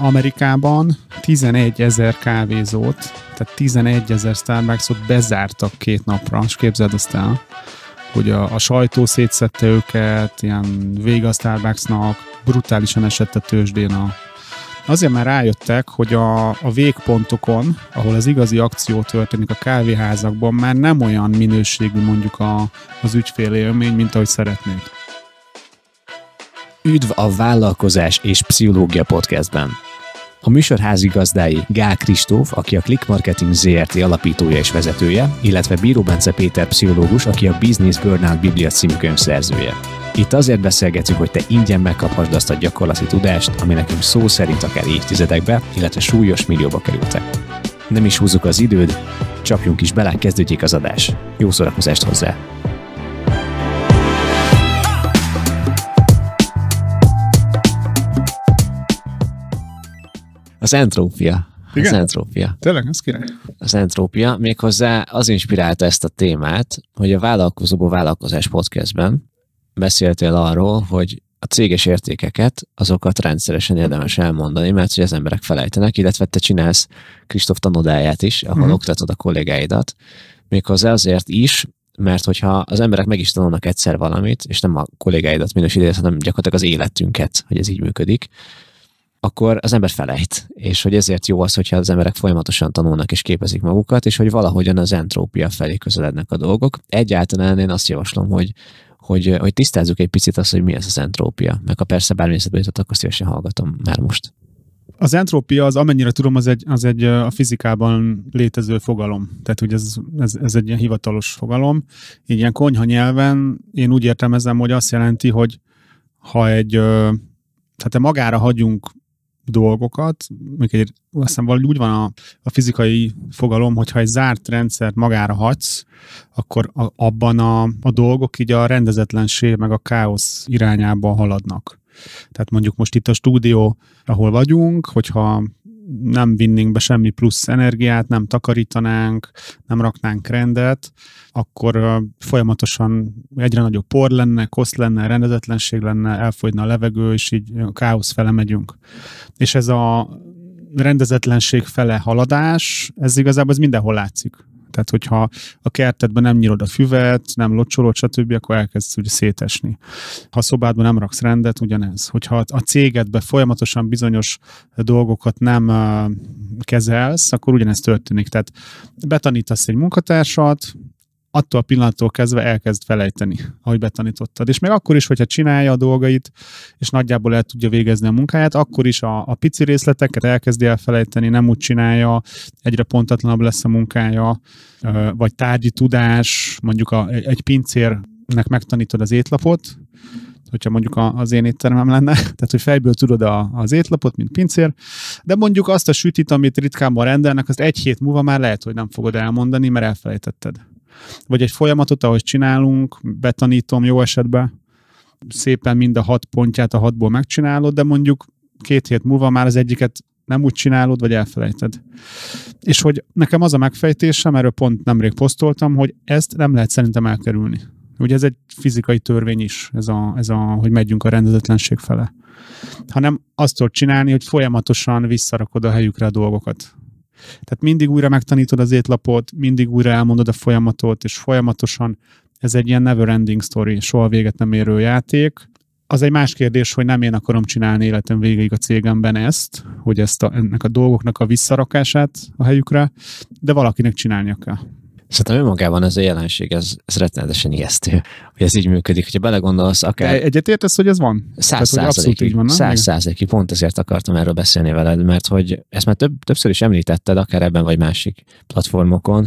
Amerikában 11 ezer kávézót, tehát 11 ezer Starbucksot bezártak két napra, és képzeld ezt el, hogy a, a sajtó szétszette őket, ilyen vége a Starbucksnak, brutálisan esett a tőzsdén a, Azért már rájöttek, hogy a, a végpontokon, ahol az igazi akció történik a kávéházakban, már nem olyan minőségű mondjuk a, az élmény, mint ahogy szeretnék. Üdv a Vállalkozás és Pszichológia podcastben! A műsor házigazdái Gál Kristóf, aki a Click Marketing ZRT alapítója és vezetője, illetve Bíró Bence Péter pszichológus, aki a Business Burnout Biblia című könyv szerzője. Itt azért beszélgetünk, hogy te ingyen megkaphasd azt a gyakorlati tudást, ami nekünk szó szerint akár évtizedekbe, illetve súlyos millióba kerültek. Nem is húzzuk az időd, csapjunk is bele, kezdődjék az adás. Jó szórakozást hozzá! Az entrópia. Igen? Az entrópia. Tényleg, az király. Az entrópia méghozzá az inspirálta ezt a témát, hogy a vállalkozóból vállalkozás podcastben beszéltél arról, hogy a céges értékeket, azokat rendszeresen érdemes elmondani, mert hogy az emberek felejtenek, illetve te csinálsz Kristóf tanodáját is, ahol hmm. oktatod a kollégáidat, méghozzá azért is, mert hogyha az emberek meg is tanulnak egyszer valamit, és nem a kollégáidat minősítés, hanem gyakorlatilag az életünket, hogy ez így működik, akkor az ember felejt, és hogy ezért jó az, hogyha az emberek folyamatosan tanulnak és képezik magukat, és hogy valahogyan az entrópia felé közelednek a dolgok. Egyáltalán én azt javaslom, hogy, hogy, hogy tisztázzuk egy picit azt, hogy mi ez az entrópia. Meg ha persze bármilyen eszedbe jutott, akkor szívesen hallgatom már most. Az entrópia, az amennyire tudom, az egy, az egy a fizikában létező fogalom. Tehát ugye ez, ez, ez egy ilyen hivatalos fogalom. Így ilyen konyha nyelven én úgy értelmezem, hogy azt jelenti, hogy ha egy, tehát magára hagyunk dolgokat, mondjuk egy, azt hiszem valahogy úgy van a, a fizikai fogalom, hogyha egy zárt rendszert magára hagysz, akkor a, abban a, a dolgok így a rendezetlenség meg a káosz irányába haladnak. Tehát mondjuk most itt a stúdió, ahol vagyunk, hogyha nem vinnénk be semmi plusz energiát, nem takarítanánk, nem raknánk rendet, akkor folyamatosan egyre nagyobb por lenne, kosz lenne, rendezetlenség lenne, elfogyna a levegő, és így káosz fele megyünk. És ez a rendezetlenség fele haladás, ez igazából ez mindenhol látszik. Tehát, hogyha a kertedben nem nyírod a füvet, nem locsolod, stb., akkor elkezdsz ugye szétesni. Ha a szobádban nem raksz rendet, ugyanez. Hogyha a cégedben folyamatosan bizonyos dolgokat nem kezelsz, akkor ugyanez történik. Tehát betanítasz egy munkatársat, attól a pillanattól kezdve elkezd felejteni, ahogy betanítottad. És még akkor is, hogyha csinálja a dolgait, és nagyjából el tudja végezni a munkáját, akkor is a, a pici részleteket elkezdi elfelejteni, nem úgy csinálja, egyre pontatlanabb lesz a munkája, vagy tárgyi tudás, mondjuk a, egy pincérnek megtanítod az étlapot, hogyha mondjuk az én éttermem lenne, tehát hogy fejből tudod a, az étlapot, mint pincér, de mondjuk azt a sütit, amit ritkábban rendelnek, azt egy hét múlva már lehet, hogy nem fogod elmondani, mert elfelejtetted vagy egy folyamatot, ahogy csinálunk, betanítom jó esetben, szépen mind a hat pontját a hatból megcsinálod, de mondjuk két hét múlva már az egyiket nem úgy csinálod, vagy elfelejted. És hogy nekem az a megfejtésem, erről pont nemrég posztoltam, hogy ezt nem lehet szerintem elkerülni. Ugye ez egy fizikai törvény is, ez a, ez a hogy megyünk a rendezetlenség fele. Hanem azt tudod csinálni, hogy folyamatosan visszarakod a helyükre a dolgokat. Tehát mindig újra megtanítod az étlapot, mindig újra elmondod a folyamatot, és folyamatosan ez egy ilyen never ending story, soha véget nem érő játék. Az egy más kérdés, hogy nem én akarom csinálni életem végéig a cégemben ezt, hogy ezt a, ennek a dolgoknak a visszarakását a helyükre, de valakinek csinálnia kell. Szerintem önmagában ez a jelenség, ez, ez rettenetesen ijesztő, hogy ez így működik. Ha belegondolsz, akár... egyetértesz, hogy ez van? Száz százalékig, száz százalékig, pont ezért akartam erről beszélni veled, mert hogy ezt már több, többször is említetted, akár ebben vagy másik platformokon,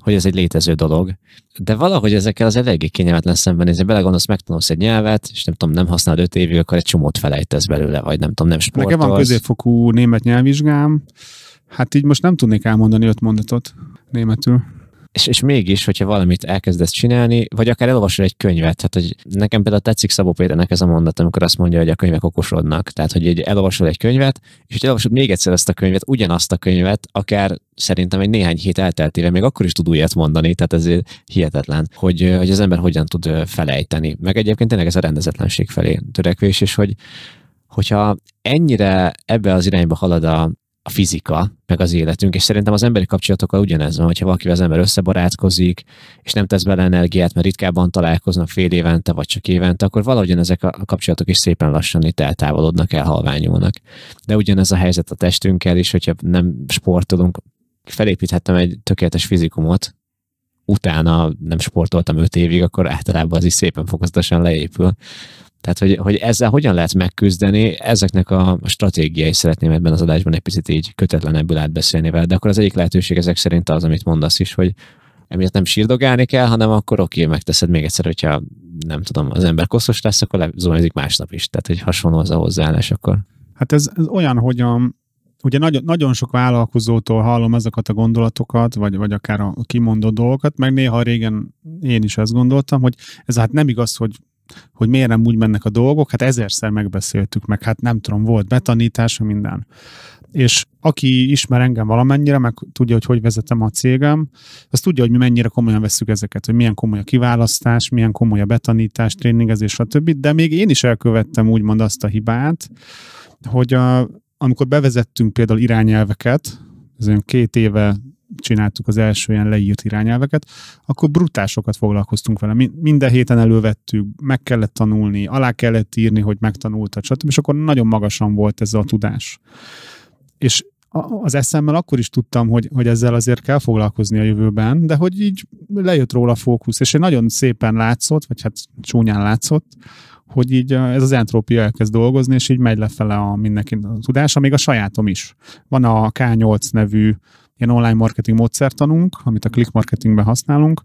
hogy ez egy létező dolog, de valahogy ezekkel az eléggé kényelmetlen szemben nézni. Belegondolsz, megtanulsz egy nyelvet, és nem tudom, nem használod öt évig, akkor egy csomót felejtesz belőle, vagy nem tudom, nem sportolsz. Nekem van középfokú német nyelvvizsgám, hát így most nem tudnék elmondani öt mondatot németül és, és mégis, hogyha valamit elkezdesz csinálni, vagy akár elolvasol egy könyvet, tehát hogy nekem például tetszik Szabó Péternek ez a mondat, amikor azt mondja, hogy a könyvek okosodnak, tehát hogy egy elolvasol egy könyvet, és hogy elolvasod még egyszer ezt a könyvet, ugyanazt a könyvet, akár szerintem egy néhány hét elteltével még akkor is tud újat mondani, tehát ez hihetetlen, hogy, hogy az ember hogyan tud felejteni. Meg egyébként tényleg ez a rendezetlenség felé törekvés, és hogy hogyha ennyire ebbe az irányba halad a, a fizika, meg az életünk, és szerintem az emberi kapcsolatokkal ugyanez van, hogyha valakivel az ember összebarátkozik, és nem tesz bele energiát, mert ritkábban találkoznak fél évente, vagy csak évente, akkor valahogyan ezek a kapcsolatok is szépen lassan itt eltávolodnak, elhalványulnak. De ugyanez a helyzet a testünkkel is, hogyha nem sportolunk, felépíthettem egy tökéletes fizikumot, utána nem sportoltam öt évig, akkor általában az is szépen fokozatosan leépül. Tehát, hogy, hogy ezzel hogyan lehet megküzdeni, ezeknek a stratégiai szeretném ebben az adásban egy picit így kötetlenebbül átbeszélni vele, de akkor az egyik lehetőség ezek szerint az, amit mondasz is, hogy emiatt nem sírdogálni kell, hanem akkor oké, okay, megteszed még egyszer, hogyha nem tudom, az ember koszos lesz, akkor lezuhanyzik másnap is. Tehát, hogy hasonló az a hozzáállás akkor. Hát ez, ez olyan, hogy a, ugye nagyon, nagyon sok vállalkozótól hallom ezeket a gondolatokat, vagy, vagy akár a kimondott dolgokat, meg néha régen én is azt gondoltam, hogy ez hát nem igaz, hogy hogy miért nem úgy mennek a dolgok, hát ezerszer megbeszéltük meg, hát nem tudom, volt betanítás, minden. És aki ismer engem valamennyire, meg tudja, hogy hogy vezetem a cégem, az tudja, hogy mi mennyire komolyan veszük ezeket, hogy milyen komoly a kiválasztás, milyen komoly a betanítás, tréningezés, stb. De még én is elkövettem úgymond azt a hibát, hogy a, amikor bevezettünk például irányelveket, ez olyan két éve csináltuk az első ilyen leírt irányelveket, akkor brutásokat foglalkoztunk vele. Minden héten elővettük, meg kellett tanulni, alá kellett írni, hogy megtanulta, stb. És akkor nagyon magasan volt ez a tudás. És az eszemmel akkor is tudtam, hogy, hogy ezzel azért kell foglalkozni a jövőben, de hogy így lejött róla a fókusz, és én nagyon szépen látszott, vagy hát csúnyán látszott, hogy így ez az entrópia elkezd dolgozni, és így megy lefele a mindenki a tudása, még a sajátom is. Van a K8 nevű ilyen online marketing módszertanunk, amit a click marketingben használunk,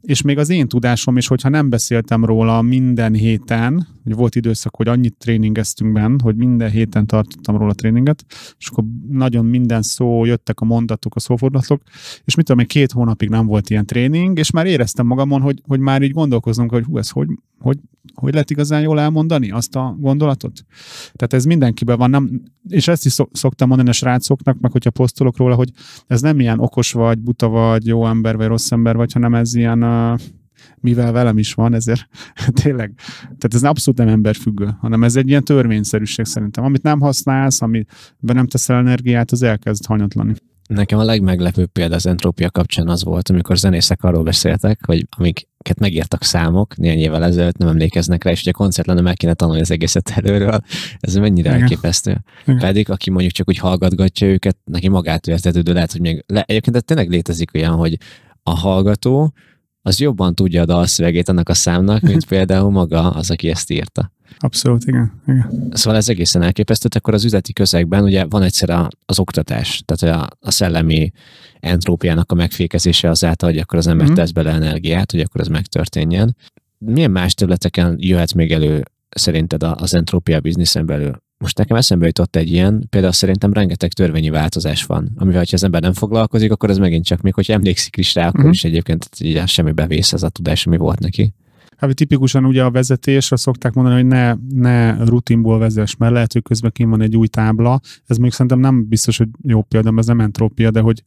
és még az én tudásom is, hogyha nem beszéltem róla minden héten, hogy volt időszak, hogy annyit tréningeztünk benn, hogy minden héten tartottam róla tréninget, és akkor nagyon minden szó, jöttek a mondatok, a szófordulatok, és mit tudom még két hónapig nem volt ilyen tréning, és már éreztem magamon, hogy, hogy már így gondolkoznunk, hogy hú, ez hogy hogy, hogy lehet igazán jól elmondani azt a gondolatot? Tehát ez mindenkiben van, nem, és ezt is szoktam mondani a srácoknak, meg hogyha posztolok róla, hogy ez nem ilyen okos vagy, buta vagy, jó ember vagy, rossz ember vagy, hanem ez ilyen mivel velem is van, ezért tényleg, tehát ez abszolút nem emberfüggő, hanem ez egy ilyen törvényszerűség szerintem. Amit nem használsz, amiben nem teszel energiát, az elkezd hanyatlani. Nekem a legmeglepőbb példa az entrópia kapcsán az volt, amikor zenészek arról beszéltek, hogy amik megírtak számok néhány évvel ezelőtt, nem emlékeznek rá, és hogy a koncert lenne, meg kéne tanulni az egészet előről. Ez mennyire Igen. elképesztő. Igen. Pedig, aki mondjuk csak úgy hallgatgatja őket, neki magát értetődő lehet, hogy még... Le, egyébként de tényleg létezik olyan, hogy a hallgató az jobban tudja a dalszövegét annak a számnak, mint például maga az, aki ezt írta. Abszolút, igen. igen. Szóval ez egészen elképesztő, akkor az üzleti közegben ugye van egyszer a, az oktatás, tehát a, a szellemi entrópiának a megfékezése azáltal, hogy akkor az ember mm. tesz bele energiát, hogy akkor az megtörténjen. Milyen más területeken jöhet még elő szerinted az entrópia bizniszen belül? Most nekem eszembe jutott egy ilyen, például szerintem rengeteg törvényi változás van, amivel, ha az ember nem foglalkozik, akkor ez megint csak még, hogy emlékszik is rá, akkor uh-huh. is egyébként így semmi bevész ez a tudás, ami volt neki. Hát tipikusan ugye a vezetésre szokták mondani, hogy ne, ne rutinból vezess, mert lehet, hogy közben kim van egy új tábla. Ez még szerintem nem biztos, hogy jó példa, ez nem entrópia, de hogy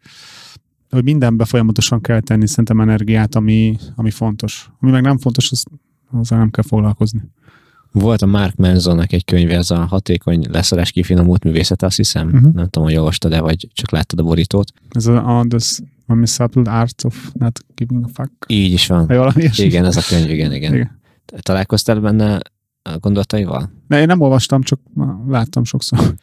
hogy mindenbe folyamatosan kell tenni szerintem energiát, ami, ami fontos. Ami meg nem fontos, az, azzal nem kell foglalkozni. Volt a Mark Mansonnak egy könyve, ez a hatékony leszeres kifinomult művészet, azt hiszem. Uh-huh. Nem tudom, hogy olvastad-e, vagy csak láttad a borítót. Ez a, a valami subtle arts of not giving a fuck. Így is van. Vagy valami Igen, ez a könyv, igen, igen. igen. Találkoztál benne a gondolataival? Ne, én nem olvastam, csak láttam sokszor.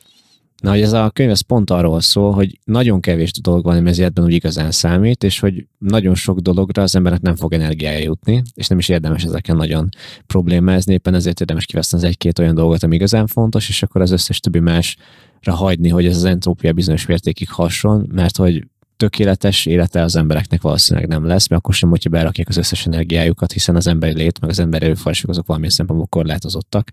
Na, hogy ez a könyv ez pont arról szól, hogy nagyon kevés dolog van, ami az életben úgy igazán számít, és hogy nagyon sok dologra az embernek nem fog energiája jutni, és nem is érdemes ezeken nagyon problémázni, éppen ezért érdemes kiveszteni az egy-két olyan dolgot, ami igazán fontos, és akkor az összes többi másra hagyni, hogy ez az entrópia bizonyos mértékig hason, mert hogy tökéletes élete az embereknek valószínűleg nem lesz, mert akkor sem, hogyha berakják az összes energiájukat, hiszen az emberi lét, meg az emberi erőforrások azok valamilyen szempontból korlátozottak.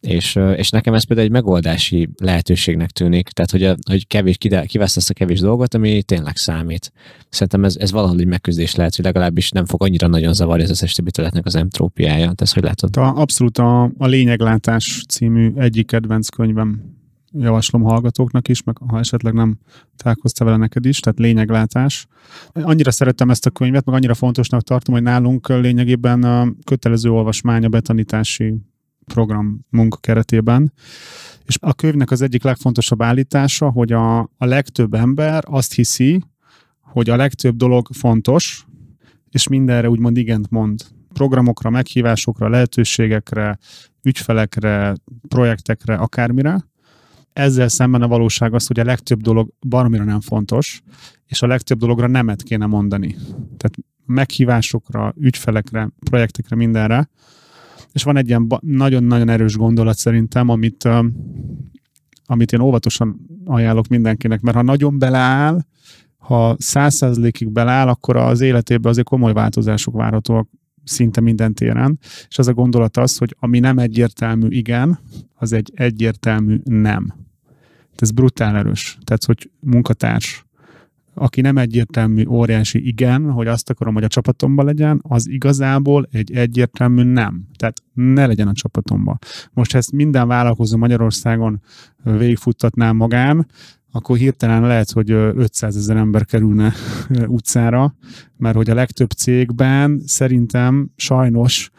És, és nekem ez például egy megoldási lehetőségnek tűnik, tehát hogy, a, hogy kevés, kivesz ezt a kevés dolgot, ami tényleg számít. Szerintem ez, ez valahol egy megküzdés lehet, hogy legalábbis nem fog annyira nagyon zavarni az összes többi területnek az entrópiája. Tehát ezt hogy látod? A, abszolút a, a Lényeglátás című egyik kedvenc könyvem javaslom hallgatóknak is, meg ha esetleg nem találkoztál vele neked is, tehát lényeglátás. Annyira szerettem ezt a könyvet, meg annyira fontosnak tartom, hogy nálunk lényegében a kötelező olvasmány a betanítási munka keretében. És a könyvnek az egyik legfontosabb állítása, hogy a, a legtöbb ember azt hiszi, hogy a legtöbb dolog fontos, és mindenre úgymond igent mond. Programokra, meghívásokra, lehetőségekre, ügyfelekre, projektekre, akármire ezzel szemben a valóság az, hogy a legtöbb dolog baromira nem fontos, és a legtöbb dologra nemet kéne mondani. Tehát meghívásokra, ügyfelekre, projektekre, mindenre. És van egy ilyen nagyon-nagyon erős gondolat szerintem, amit, amit én óvatosan ajánlok mindenkinek, mert ha nagyon beleáll, ha százszerzlékig beleáll, akkor az életében azért komoly változások várhatóak szinte minden téren, és az a gondolat az, hogy ami nem egyértelmű igen, az egy egyértelmű nem ez brutál erős. Tehát, hogy munkatárs, aki nem egyértelmű, óriási igen, hogy azt akarom, hogy a csapatomban legyen, az igazából egy egyértelmű nem. Tehát ne legyen a csapatomban. Most ezt minden vállalkozó Magyarországon végigfuttatná magán, akkor hirtelen lehet, hogy 500 ezer ember kerülne utcára, mert hogy a legtöbb cégben szerintem sajnos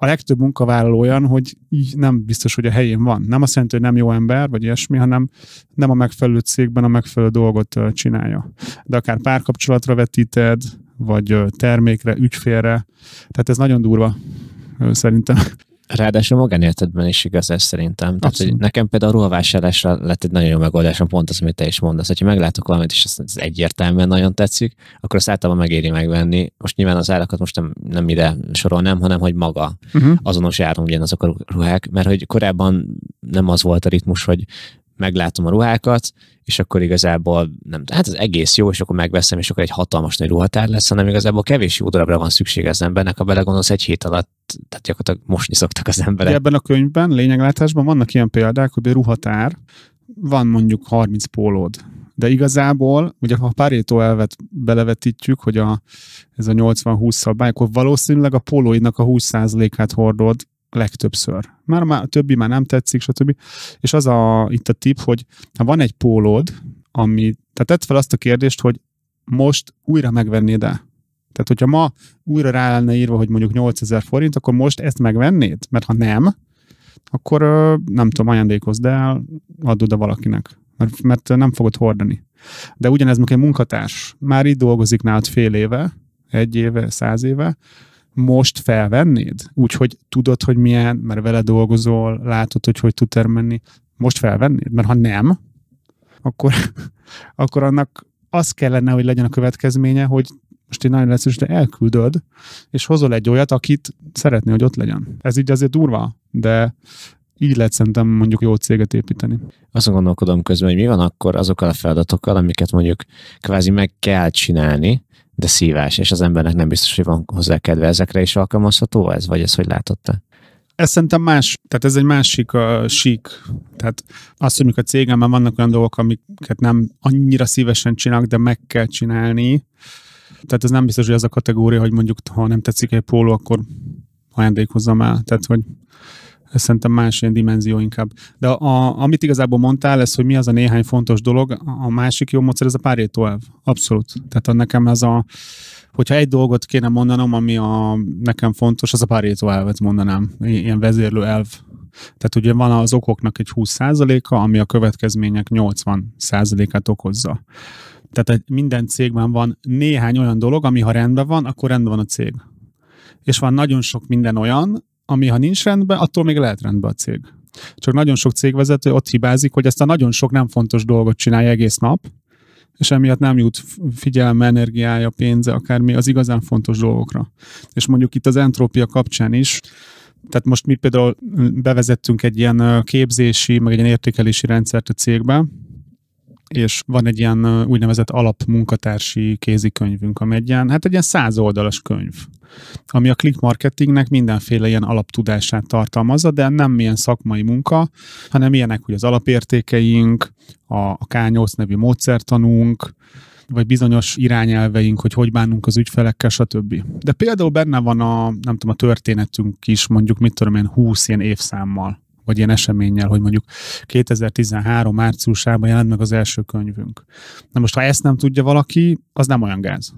a legtöbb munkavállaló olyan, hogy így nem biztos, hogy a helyén van. Nem azt jelenti, hogy nem jó ember, vagy ilyesmi, hanem nem a megfelelő cégben a megfelelő dolgot csinálja. De akár párkapcsolatra vetíted, vagy termékre, ügyfélre. Tehát ez nagyon durva szerintem. Ráadásul magánéletedben is igaz ez szerintem. Tehát, hogy nekem például a ruhavásárlásra lett egy nagyon jó megoldásom, pont az, amit te is mondasz. Ha meglátok valamit, és ez egyértelműen nagyon tetszik, akkor azt általában megéri megvenni. Most nyilván az árakat most nem, nem ide sorolnám, hanem hogy maga uh-huh. Mhm. azonos áron ugyanazok a ruhák, mert hogy korábban nem az volt a ritmus, hogy meglátom a ruhákat, és akkor igazából nem, hát ez egész jó, és akkor megveszem, és akkor egy hatalmas nagy ruhatár lesz, hanem igazából kevés jó darabra van szükség az embernek, ha belegondolsz egy hét alatt, tehát gyakorlatilag mosni szoktak az emberek. Ebben a könyvben, lényeglátásban vannak ilyen példák, hogy ruhatár, van mondjuk 30 pólód, de igazából, ugye ha a Pareto elvet belevetítjük, hogy a, ez a 80-20 szabály, akkor valószínűleg a pólóidnak a 20%-át hordod legtöbbször. Már, már a többi már nem tetszik, stb. És az a, itt a tip, hogy ha van egy pólód, ami, tehát tett fel azt a kérdést, hogy most újra megvennéd el. Tehát, hogyha ma újra rá lenne írva, hogy mondjuk 8000 forint, akkor most ezt megvennéd? Mert ha nem, akkor nem tudom, ajándékozd el, add oda valakinek, mert, mert nem fogod hordani. De ugyanez mondjuk egy munkatárs, már itt dolgozik nálad fél éve, egy éve, száz éve, most felvennéd? Úgyhogy tudod, hogy milyen, mert vele dolgozol, látod, hogy hogy tud termelni. Most felvennéd? Mert ha nem, akkor, akkor annak az kellene, hogy legyen a következménye, hogy most én nagyon lesz, de elküldöd, és hozol egy olyat, akit szeretné, hogy ott legyen. Ez így azért durva, de így lehet szerintem mondjuk jó céget építeni. Azon gondolkodom közben, hogy mi van akkor azokkal a feladatokkal, amiket mondjuk kvázi meg kell csinálni, de szívás, és az embernek nem biztos, hogy van hozzá kedve. Ezekre is alkalmazható ez, vagy ez hogy látotta? Ez szerintem más, tehát ez egy másik a sík. Tehát azt, hogy a cégemben vannak olyan dolgok, amiket nem annyira szívesen csinálok, de meg kell csinálni. Tehát ez nem biztos, hogy az a kategória, hogy mondjuk ha nem tetszik egy póló, akkor ajándékozzam el. Tehát, hogy ez szerintem más ilyen dimenzió inkább. De a, amit igazából mondtál, ez, hogy mi az a néhány fontos dolog, a másik jó módszer, ez a párétó elv. Abszolút. Tehát a, nekem ez a, hogyha egy dolgot kéne mondanom, ami a, nekem fontos, az a párétó elvet mondanám. Ilyen vezérlő elv. Tehát ugye van az okoknak egy 20%-a, ami a következmények 80%-át okozza. Tehát minden cégben van néhány olyan dolog, ami ha rendben van, akkor rendben van a cég. És van nagyon sok minden olyan, ami ha nincs rendben, attól még lehet rendben a cég. Csak nagyon sok cégvezető ott hibázik, hogy ezt a nagyon sok nem fontos dolgot csinálja egész nap, és emiatt nem jut figyelme, energiája, pénze, akármi az igazán fontos dolgokra. És mondjuk itt az entrópia kapcsán is, tehát most mi például mm, bevezettünk egy ilyen képzési, meg egy ilyen értékelési rendszert a cégbe, és van egy ilyen úgynevezett alapmunkatársi kézikönyvünk, ami egy ilyen, hát egy ilyen száz oldalas könyv, ami a click marketingnek mindenféle ilyen alaptudását tartalmazza, de nem ilyen szakmai munka, hanem ilyenek, hogy az alapértékeink, a K8 nevű módszertanunk, vagy bizonyos irányelveink, hogy hogy bánunk az ügyfelekkel, stb. De például benne van a, nem tudom, a történetünk is, mondjuk mit tudom én, 20 ilyen évszámmal vagy ilyen eseménnyel, hogy mondjuk 2013 márciusában jelent meg az első könyvünk. Na most, ha ezt nem tudja valaki, az nem olyan gáz.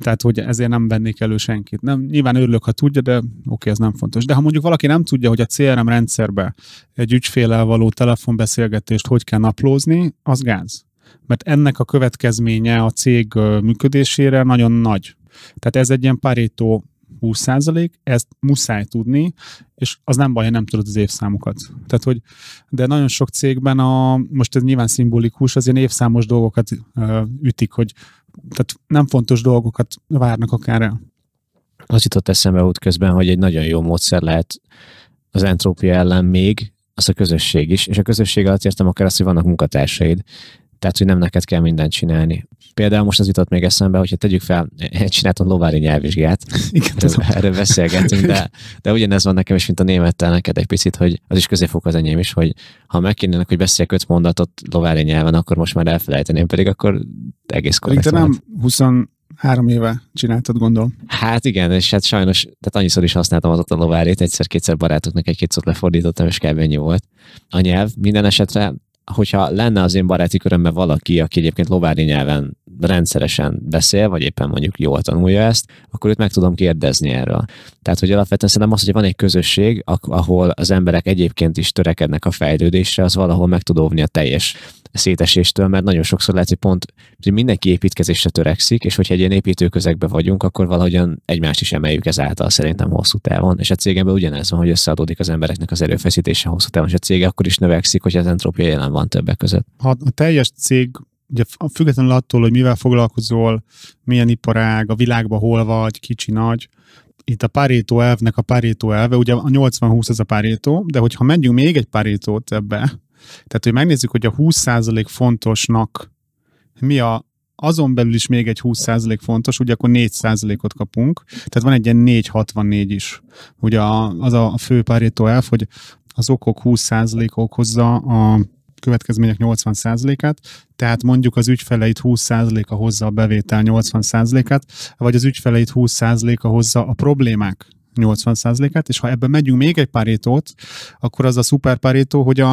Tehát, hogy ezért nem vennék elő senkit. Nem, nyilván örülök, ha tudja, de oké, ez nem fontos. De ha mondjuk valaki nem tudja, hogy a CRM rendszerbe egy ügyfélel való telefonbeszélgetést hogy kell naplózni, az gáz. Mert ennek a következménye a cég működésére nagyon nagy. Tehát ez egy ilyen parító 20%, ezt muszáj tudni, és az nem baj, ha nem tudod az évszámokat. Tehát, hogy, de nagyon sok cégben a, most ez nyilván szimbolikus, az ilyen évszámos dolgokat ö, ütik, hogy tehát nem fontos dolgokat várnak akár el. Az jutott eszembe út közben, hogy egy nagyon jó módszer lehet az entrópia ellen még, az a közösség is, és a közösség alatt értem akár azt, hogy vannak munkatársaid, tehát, hogy nem neked kell mindent csinálni. Például most az jutott még eszembe, hogyha tegyük fel, én eh, csináltam lovári nyelvvizsgát, Igen, tudom. erről beszélgetünk, de, de ugyanez van nekem is, mint a némettel neked egy picit, hogy az is középfok az enyém is, hogy ha megkérnének, hogy beszéljek öt mondatot lovári nyelven, akkor most már elfelejteném, pedig akkor egész korrekt. Te nem 20 éve csináltad, gondolom. Hát igen, és hát sajnos, tehát annyiszor is használtam az a lovárét, egyszer-kétszer barátoknak egy-két szót lefordítottam, és kell volt a nyelv. Minden esetre hogyha lenne az én baráti körömben valaki, aki egyébként lovári nyelven rendszeresen beszél, vagy éppen mondjuk jól tanulja ezt, akkor őt meg tudom kérdezni erről. Tehát, hogy alapvetően szerintem az, hogy van egy közösség, ahol az emberek egyébként is törekednek a fejlődésre, az valahol meg tud óvni a teljes széteséstől, mert nagyon sokszor lehet, hogy pont hogy mindenki építkezésre törekszik, és hogyha egy ilyen építőközegbe vagyunk, akkor valahogyan egymást is emeljük ezáltal szerintem hosszú távon. És a cégemben ugyanez van, hogy összeadódik az embereknek az erőfeszítése hosszú távon, és a cég akkor is növekszik, hogy az entrópia jelen van többek között. Ha a teljes cég ugye függetlenül attól, hogy mivel foglalkozol, milyen iparág, a világban hol vagy, kicsi, nagy, itt a Pareto elvnek a Pareto elve, ugye a 80-20 ez a Pareto, de hogyha megyünk még egy Paretót ebbe, tehát, hogy megnézzük, hogy a 20% fontosnak mi a, azon belül is még egy 20% fontos, ugye akkor 4%-ot kapunk, tehát van egy ilyen 464 is. Ugye az a fő párító elf, hogy az okok 20% okozza a következmények 80%-át, tehát mondjuk az ügyfeleit 20%-a hozza a bevétel 80%-át, vagy az ügyfeleit 20%-a hozza a problémák 80%-át, és ha ebben megyünk még egy parétót, akkor az a szuper parétó, hogy a,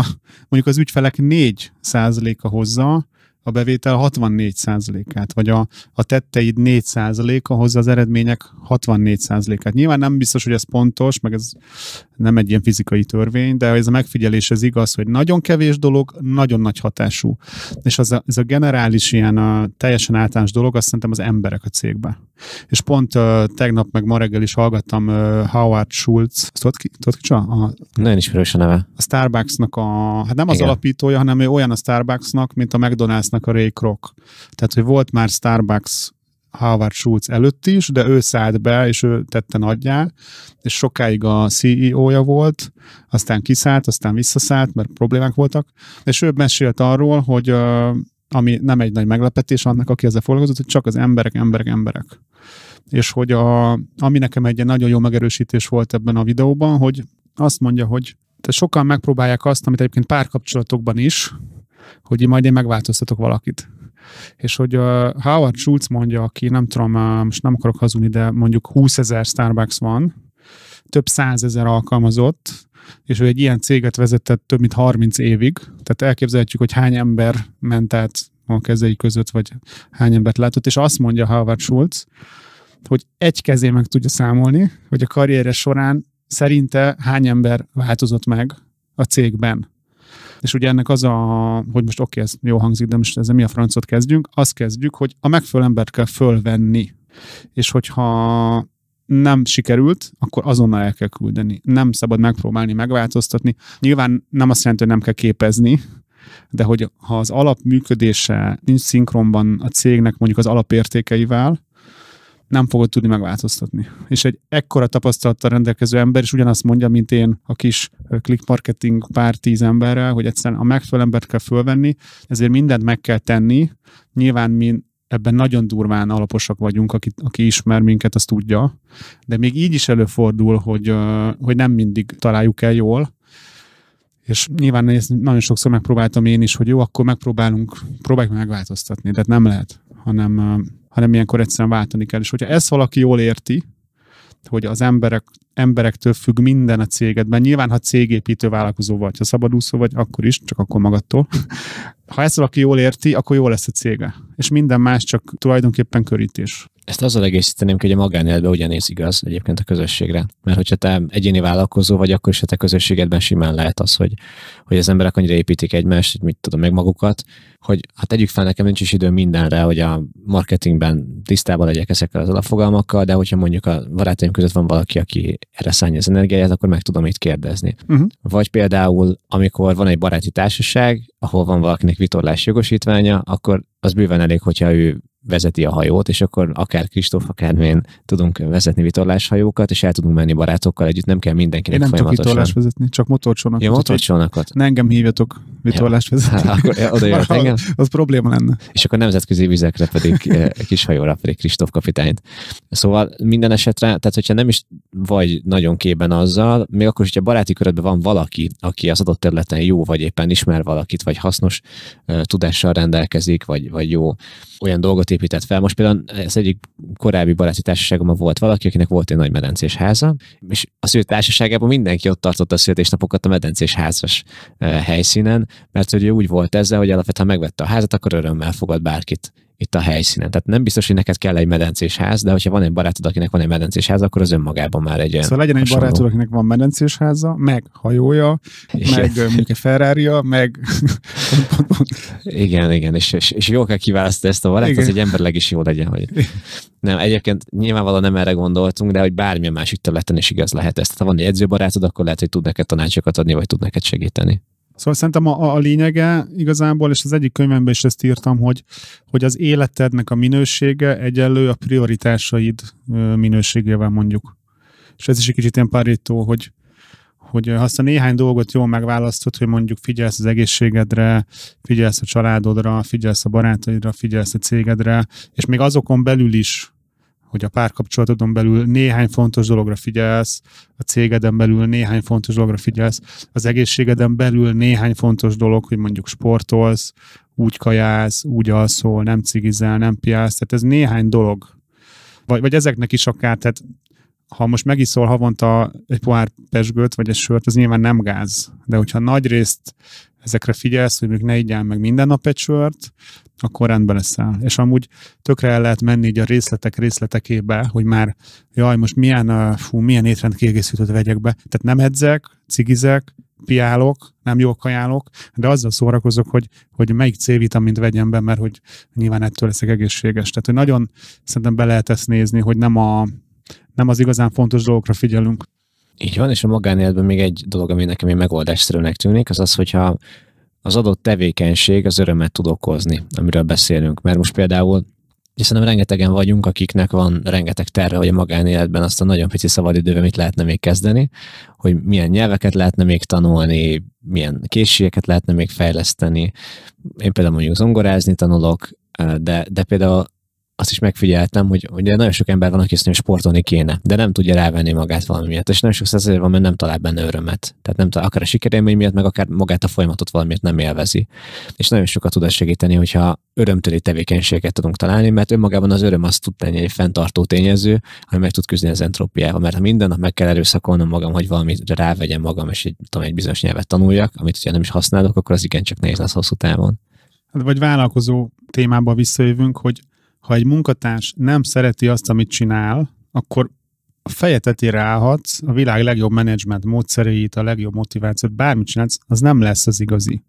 mondjuk az ügyfelek 4%-a hozza, a bevétel 64%-át, vagy a, a tetteid 4%-a hozza az eredmények 64%-át. Nyilván nem biztos, hogy ez pontos, meg ez nem egy ilyen fizikai törvény, de ez a megfigyelés ez igaz, hogy nagyon kevés dolog, nagyon nagy hatású. És az a, ez a generális ilyen a teljesen általános dolog, azt szerintem az emberek a cégben. És pont uh, tegnap meg ma reggel is hallgattam uh, Howard Schultz, tudod ki, tudod ki csa? A, Nagyon ismerős a neve. A Starbucksnak a, hát nem az Igen. alapítója, hanem ő olyan a Starbucksnak, mint a McDonaldsnak a Ray Kroc. Tehát, hogy volt már Starbucks Howard Schultz előtt is, de ő szállt be, és ő tette nagyjá, és sokáig a CEO-ja volt, aztán kiszállt, aztán visszaszállt, mert problémák voltak, és ő mesélt arról, hogy uh, ami nem egy nagy meglepetés annak, aki ezzel foglalkozott, hogy csak az emberek, emberek, emberek. És hogy a, ami nekem egy nagyon jó megerősítés volt ebben a videóban, hogy azt mondja, hogy te sokan megpróbálják azt, amit egyébként párkapcsolatokban is, hogy majd én megváltoztatok valakit. És hogy a Howard Schultz mondja, aki nem tudom, most nem akarok hazudni, de mondjuk 20 ezer Starbucks van, több százezer alkalmazott, és ő egy ilyen céget vezetett több mint 30 évig, tehát elképzelhetjük, hogy hány ember ment át a kezei között, vagy hány embert látott, és azt mondja Howard Schultz, hogy egy kezé meg tudja számolni, hogy a karriere során szerinte hány ember változott meg a cégben. És ugye ennek az a, hogy most oké, okay, ez jó hangzik, de most ezzel mi a francot kezdjünk, azt kezdjük, hogy a megfelelő embert kell fölvenni. És hogyha nem sikerült, akkor azonnal el kell küldeni. Nem szabad megpróbálni megváltoztatni. Nyilván nem azt jelenti, hogy nem kell képezni, de hogy ha az alapműködése nincs szinkronban a cégnek mondjuk az alapértékeivel, nem fogod tudni megváltoztatni. És egy ekkora tapasztalattal rendelkező ember is ugyanazt mondja, mint én a kis click marketing pár tíz emberrel, hogy egyszerűen a megfelelő embert kell fölvenni, ezért mindent meg kell tenni. Nyilván mi ebben nagyon durván alaposak vagyunk, aki, aki ismer minket, azt tudja, de még így is előfordul, hogy, hogy nem mindig találjuk el jól, és nyilván ezt nagyon sokszor megpróbáltam én is, hogy jó, akkor megpróbálunk, próbáljuk megváltoztatni, de hát nem lehet, hanem, hanem ilyenkor egyszerűen váltani kell. És hogyha ezt valaki jól érti, hogy az emberek, emberektől függ minden a cégedben. Nyilván, ha cégépítő vállalkozó vagy, ha szabadúszó vagy, akkor is, csak akkor magadtól. Ha ezt valaki jól érti, akkor jó lesz a cége. És minden más csak tulajdonképpen körítés ezt azzal egészíteném hogy a magánéletben ugyanéz igaz egyébként a közösségre. Mert hogyha te egyéni vállalkozó vagy, akkor is a te közösségedben simán lehet az, hogy, hogy az emberek annyira építik egymást, hogy mit tudom meg magukat, hogy hát tegyük fel, nekem nincs is idő mindenre, hogy a marketingben tisztában legyek ezekkel az alapfogalmakkal, de hogyha mondjuk a barátaim között van valaki, aki erre szállja az energiáját, akkor meg tudom itt kérdezni. Uh-huh. Vagy például, amikor van egy baráti társaság, ahol van valakinek vitorlás jogosítványa, akkor az bőven elég, hogyha ő vezeti a hajót, és akkor akár Kristóf, akár én tudunk vezetni vitorláshajókat, és el tudunk menni barátokkal együtt, nem kell mindenkinek én nem folyamatosan. nem csak vitorlás vezetni, csak motorcsónakot. Ja, motorcsónakot. Ne engem hívjatok műtorlást vezetni. Hát, akkor oda engem. Az probléma lenne. És akkor nemzetközi vizekre pedig eh, kis hajóra pedig Kristóf kapitányt. Szóval minden esetre, tehát hogyha nem is vagy nagyon képen azzal, még akkor, is, hogyha baráti körödben van valaki, aki az adott területen jó, vagy éppen ismer valakit, vagy hasznos eh, tudással rendelkezik, vagy, vagy jó olyan dolgot épített fel. Most például ez egyik korábbi baráti társaságomban volt valaki, akinek volt egy nagy medencés háza, és az ő társaságában mindenki ott tartotta a születésnapokat a medencés házas eh, helyszínen, mert hogy ő úgy volt ezzel, hogy alapvetően megvette a házat, akkor örömmel fogad bárkit itt a helyszínen. Tehát nem biztos, hogy neked kell egy medencés ház, de hogyha van egy barátod, akinek van egy medencés ház, akkor az önmagában már egy ilyen. Szóval legyen hasonló. egy barátod, akinek van medencés háza, meg hajója, igen. meg mondjuk egy ferrari meg... igen, igen, és, és, és jól kell kiválasztani ezt a barát, az egy emberleg is jó legyen, hogy... Nem, egyébként nyilvánvalóan nem erre gondoltunk, de hogy bármilyen másik területen is igaz lehet ezt. Ha van egy edzőbarátod, akkor lehet, hogy tud neked tanácsokat adni, vagy tud neked segíteni. Szóval szerintem a, a lényege igazából, és az egyik könyvemben is ezt írtam, hogy, hogy az életednek a minősége egyenlő a prioritásaid minőségével mondjuk. És ez is egy kicsit ilyen párító, hogy, hogy ha azt a néhány dolgot jól megválasztod, hogy mondjuk figyelsz az egészségedre, figyelsz a családodra, figyelsz a barátaidra, figyelsz a cégedre, és még azokon belül is hogy a párkapcsolatodon belül néhány fontos dologra figyelsz, a cégeden belül néhány fontos dologra figyelsz, az egészségeden belül néhány fontos dolog, hogy mondjuk sportolsz, úgy kajálsz, úgy alszol, nem cigizel, nem piász, tehát ez néhány dolog. Vagy, vagy ezeknek is akár, tehát ha most megiszol havonta egy pohár pesgőt, vagy egy sört, az nyilván nem gáz. De hogyha nagy részt ezekre figyelsz, hogy még ne igyál meg minden nap egy sört, akkor rendben leszel. És amúgy tökre el lehet menni így a részletek részletekébe, hogy már jaj, most milyen, fú, milyen étrend kiegészítőt vegyek be. Tehát nem edzek, cigizek, piálok, nem jól kajálok, de azzal szórakozok, hogy, hogy melyik C-vitamint vegyem be, mert hogy nyilván ettől leszek egészséges. Tehát, hogy nagyon szerintem be lehet ezt nézni, hogy nem, a, nem az igazán fontos dolgokra figyelünk. Így van, és a magánéletben még egy dolog, ami nekem egy megoldásszerűnek tűnik, az az, hogyha az adott tevékenység az örömet tud okozni, amiről beszélünk. Mert most például hiszen rengetegen vagyunk, akiknek van rengeteg terve, hogy a magánéletben azt a nagyon pici szabadidőben mit lehetne még kezdeni, hogy milyen nyelveket lehetne még tanulni, milyen készségeket lehetne még fejleszteni. Én például mondjuk zongorázni tanulok, de, de például azt is megfigyeltem, hogy ugye nagyon sok ember van, aki azt mondja, sportolni kéne, de nem tudja rávenni magát valami miatt. És nagyon sok azért van, mert nem talál benne örömet. Tehát nem talál, akár a sikerélmény miatt, meg akár magát a folyamatot valamiért nem élvezi. És nagyon sokat tud segíteni, hogyha örömteli tevékenységet tudunk találni, mert önmagában az öröm azt tud tenni egy fenntartó tényező, ami meg tud küzdeni az entrópiával. Mert ha minden nap meg kell erőszakolnom magam, hogy valamit rávegyem magam, és egy, tudom, egy bizonyos nyelvet tanuljak, amit ugye nem is használok, akkor az igencsak nehéz lesz hosszú távon. Hát vagy vállalkozó témába visszajövünk, hogy ha egy munkatárs nem szereti azt, amit csinál, akkor a feje tetére állhatsz, a világ legjobb menedzsment módszereit, a legjobb motivációt, bármit csinálsz, az nem lesz az igazi.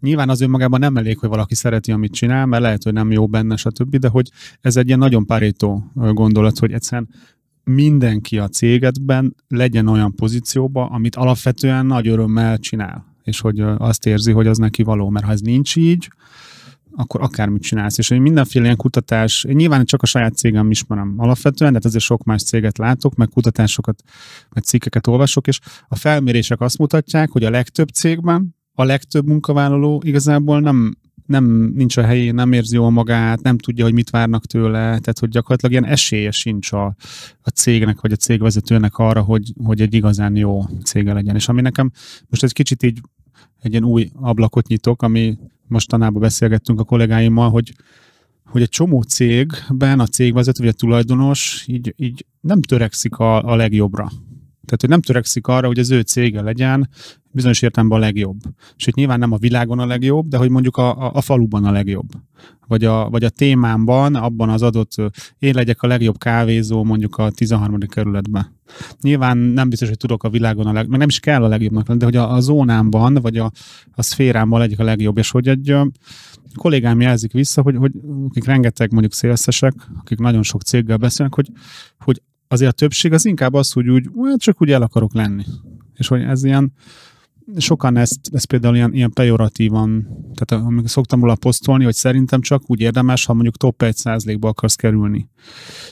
Nyilván az önmagában nem elég, hogy valaki szereti, amit csinál, mert lehet, hogy nem jó benne, stb., de hogy ez egy ilyen nagyon párító gondolat, hogy egyszerűen mindenki a cégedben legyen olyan pozícióba, amit alapvetően nagy örömmel csinál, és hogy azt érzi, hogy az neki való, mert ha ez nincs így, akkor akármit csinálsz. És én mindenféle ilyen kutatás, én nyilván csak a saját cégem ismerem alapvetően, de hát azért sok más céget látok, meg kutatásokat, meg cikkeket olvasok, és a felmérések azt mutatják, hogy a legtöbb cégben a legtöbb munkavállaló igazából nem nem nincs a helyén, nem érzi jól magát, nem tudja, hogy mit várnak tőle, tehát hogy gyakorlatilag ilyen esélye sincs a, a cégnek vagy a cégvezetőnek arra, hogy, hogy egy igazán jó cége legyen. És ami nekem most egy kicsit így egy ilyen új ablakot nyitok, ami mostanában beszélgettünk a kollégáimmal, hogy, hogy egy csomó cégben a cégvezető, vagy a tulajdonos így, így nem törekszik a, a legjobbra. Tehát, hogy nem törekszik arra, hogy az ő cége legyen bizonyos értelemben a legjobb. És itt nyilván nem a világon a legjobb, de hogy mondjuk a, a, a faluban a legjobb. Vagy a, vagy a témámban, abban az adott, én legyek a legjobb kávézó mondjuk a 13. kerületben. Nyilván nem biztos, hogy tudok a világon a leg, meg nem is kell a legjobbnak lenni, de hogy a, a zónámban, vagy a, a szférámban legyek a legjobb. És hogy egy a kollégám jelzik vissza, hogy, hogy akik rengeteg mondjuk szélszesek, akik nagyon sok céggel beszélnek, hogy, hogy azért a többség az inkább az, hogy úgy, hát csak úgy el akarok lenni. És hogy ez ilyen, sokan ezt, ezt például ilyen, ilyen pejoratívan, tehát eh, amikor szoktam róla posztolni, hogy szerintem csak úgy érdemes, ha mondjuk top 1%-ba akarsz kerülni.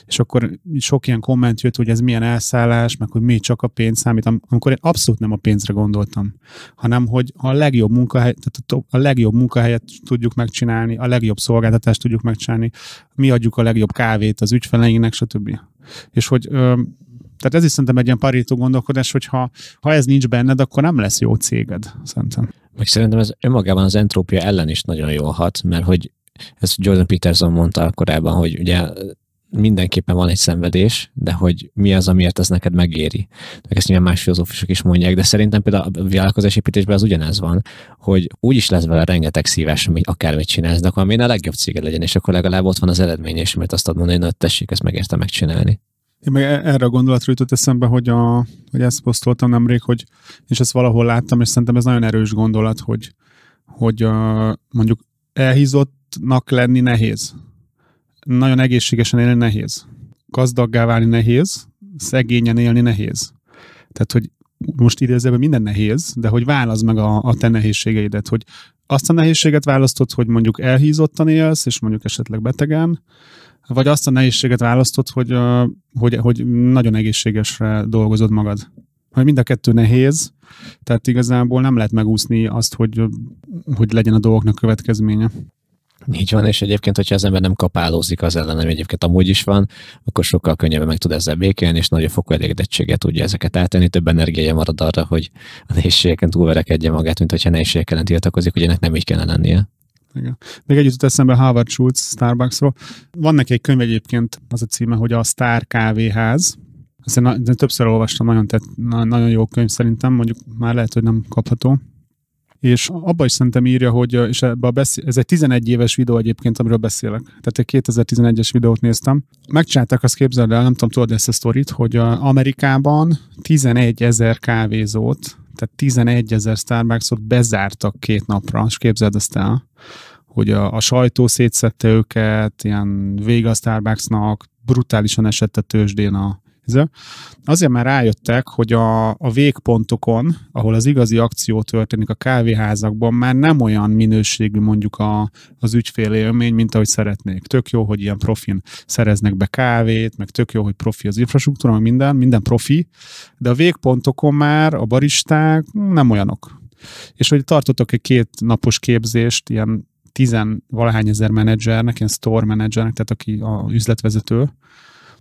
És akkor sok ilyen komment jött, hogy ez milyen elszállás, meg hogy mi csak a pénz számít, am- amikor én abszolút nem a pénzre gondoltam, hanem hogy a legjobb munkahely, tehát a, top, a legjobb munkahelyet tudjuk megcsinálni, a legjobb szolgáltatást tudjuk megcsinálni, mi adjuk a legjobb kávét az ügyfeleinknek, stb. És hogy tehát ez is szerintem egy ilyen parító gondolkodás, hogy ha, ha ez nincs benned, akkor nem lesz jó céged, szerintem. Meg szerintem ez önmagában az entrópia ellen is nagyon jól hat, mert hogy ezt Jordan Peterson mondta korábban, hogy ugye mindenképpen van egy szenvedés, de hogy mi az, amiért ez neked megéri. Meg ezt nyilván más filozófusok is mondják, de szerintem például a építésben az ugyanez van, hogy úgy is lesz vele rengeteg szívás, amit akármit csinálsz, de akkor a legjobb céged legyen, és akkor legalább ott van az eredmény, és mert azt ad mondani, hogy na, tessék, ezt megérte megcsinálni. Én meg e- erre a gondolatra jutott eszembe, hogy, a, hogy ezt posztoltam nemrég, hogy, és ezt valahol láttam, és szerintem ez nagyon erős gondolat, hogy, hogy a, mondjuk elhízottnak lenni nehéz. Nagyon egészségesen élni nehéz. Gazdaggá válni nehéz, szegényen élni nehéz. Tehát, hogy most idézőben minden nehéz, de hogy válasz meg a, a te nehézségeidet, hogy azt a nehézséget választod, hogy mondjuk elhízottan élsz, és mondjuk esetleg betegen, vagy azt a nehézséget választod, hogy, hogy, hogy nagyon egészségesre dolgozod magad. Hogy mind a kettő nehéz, tehát igazából nem lehet megúszni azt, hogy, hogy legyen a dolgoknak következménye. Így van, és egyébként, hogyha az ember nem kapálózik az ellen, ami egyébként amúgy is van, akkor sokkal könnyebben meg tud ezzel békélni, és nagyobb fokú elégedettséget tudja ezeket átenni, több energiája marad arra, hogy a nehézségeken túlverekedje magát, mint hogyha nehézségek tiltakozik, hogy ennek nem így kellene lennie. Igen. Még együtt jutott eszembe Howard Schultz Starbucksról. Van neki egy könyv egyébként, az a címe, hogy a Star Kávéház. én többször olvastam, nagyon, tett, nagyon jó könyv szerintem, mondjuk már lehet, hogy nem kapható és abba is szerintem írja, hogy és ebbe a beszél, ez egy 11 éves videó egyébként, amiről beszélek. Tehát egy 2011-es videót néztem. Megcsinálták azt, képzeld el, nem tudom, tudod ezt a sztorit, hogy Amerikában 11 ezer kávézót tehát 11 ezer Starbucksot bezártak két napra, és képzeld ezt el, hogy a, a sajtó szétszette őket, ilyen vége a Starbucksnak, brutálisan esett a tőzsdén a, Azért már rájöttek, hogy a, a végpontokon, ahol az igazi akció történik a kávéházakban, már nem olyan minőségű mondjuk a, az élmény, mint ahogy szeretnék. Tök jó, hogy ilyen profin szereznek be kávét, meg tök jó, hogy profi az infrastruktúra, meg minden, minden profi, de a végpontokon már a baristák nem olyanok. És hogy tartottak egy két napos képzést, ilyen tizen valahány ezer menedzsernek, ilyen store menedzsernek, tehát aki a üzletvezető,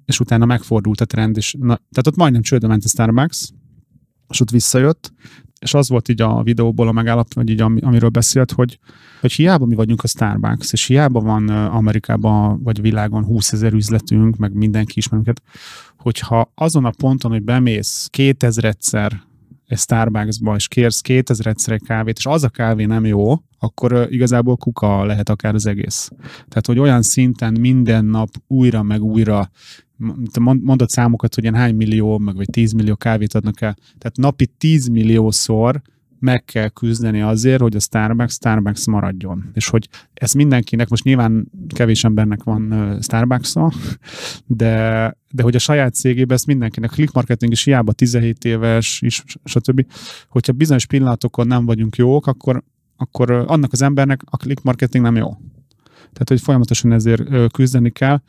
és utána megfordult a trend, és na, tehát ott majdnem csődbe ment a Starbucks, és ott visszajött, és az volt így a videóból a megállap, vagy így amiről beszélt, hogy, hogy hiába mi vagyunk a Starbucks, és hiába van Amerikában vagy világon 20 ezer üzletünk, meg mindenki ismerünket, hát, hogyha azon a ponton, hogy bemész 2000-szer egy Starbucksba, és kérsz 2000 egy kávét, és az a kávé nem jó, akkor igazából kuka lehet akár az egész. Tehát, hogy olyan szinten minden nap újra meg újra mondott számokat, hogy ilyen hány millió, meg vagy 10 millió kávét adnak el. Tehát napi 10 milliószor meg kell küzdeni azért, hogy a Starbucks Starbucks maradjon. És hogy ez mindenkinek, most nyilván kevés embernek van starbucks -a, de, de hogy a saját cégében ezt mindenkinek, click marketing is hiába 17 éves, is, stb. Hogyha bizonyos pillanatokon nem vagyunk jók, akkor, akkor annak az embernek a click marketing nem jó. Tehát, hogy folyamatosan ezért küzdeni kell.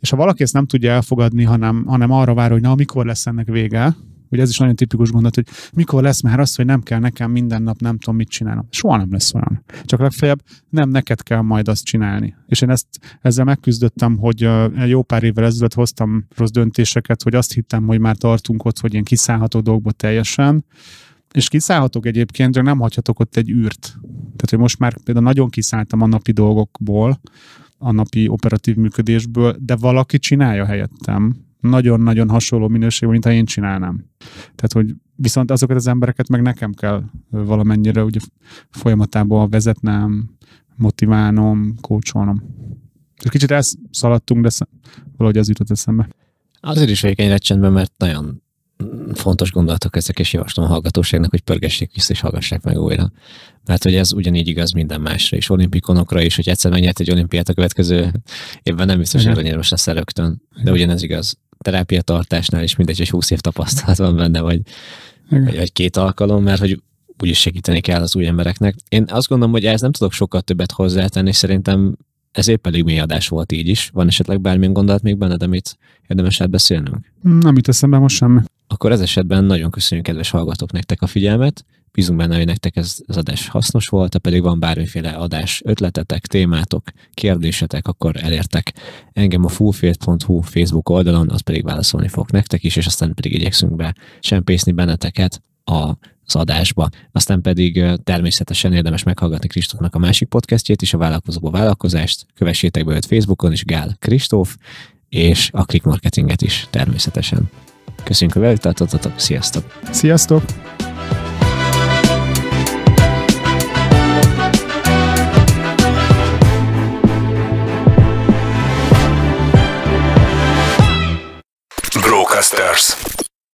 És ha valaki ezt nem tudja elfogadni, hanem, hanem arra vár, hogy na, mikor lesz ennek vége, hogy ez is nagyon tipikus gondot, hogy mikor lesz már az, hogy nem kell nekem minden nap, nem tudom mit csinálnom. Soha nem lesz olyan. Csak legfeljebb nem neked kell majd azt csinálni. És én ezt ezzel megküzdöttem, hogy jó pár évvel ezelőtt hoztam rossz döntéseket, hogy azt hittem, hogy már tartunk ott, hogy én kiszállható dolgokba teljesen, és kiszállhatok egyébként, de nem hagyhatok ott egy űrt. Tehát, hogy most már például nagyon kiszálltam a napi dolgokból, a napi operatív működésből, de valaki csinálja helyettem, nagyon-nagyon hasonló minőségű, mint ha én csinálnám. Tehát, hogy viszont azokat az embereket meg nekem kell valamennyire ugye folyamatában vezetnem, motiválnom, kócsolnom. Kicsit kicsit elszaladtunk, de valahogy az jutott eszembe. Azért is vagyok ennyire csendben, mert nagyon fontos gondolatok ezek, és javaslom a hallgatóságnak, hogy pörgessék vissza és hallgassák meg újra. Mert hogy ez ugyanígy igaz minden másra, és olimpikonokra is, hogy egyszer megnyert egy olimpiát a következő évben, nem biztos, hogy most lesz rögtön, de ugyanez igaz terápiatartásnál is mindegy, hogy 20 év tapasztalat van benne, vagy, vagy, vagy két alkalom, mert hogy úgyis segíteni kell az új embereknek. Én azt gondolom, hogy ez nem tudok sokkal többet hozzátenni, és szerintem ez épp elég mély adás volt így is. Van esetleg bármilyen gondolat még benned, amit érdemes átbeszélnünk? Nem jut eszembe most semmi. Akkor ez esetben nagyon köszönjük kedves hallgatók nektek a figyelmet. Bízunk benne, hogy nektek ez az adás hasznos volt, ha pedig van bármiféle adás ötletetek, témátok, kérdésetek, akkor elértek engem a fullfield.hu Facebook oldalon, az pedig válaszolni fog nektek is, és aztán pedig igyekszünk be sempészni benneteket a az adásba. Aztán pedig természetesen érdemes meghallgatni Kristófnak a másik podcastjét is, a Vállalkozóba Vállalkozást. Kövessétek be őt Facebookon is, Gál Kristóf, és a Click Marketinget is természetesen. Köszönjük, hogy velük tartottatok, sziasztok! Sziasztok! Костарс.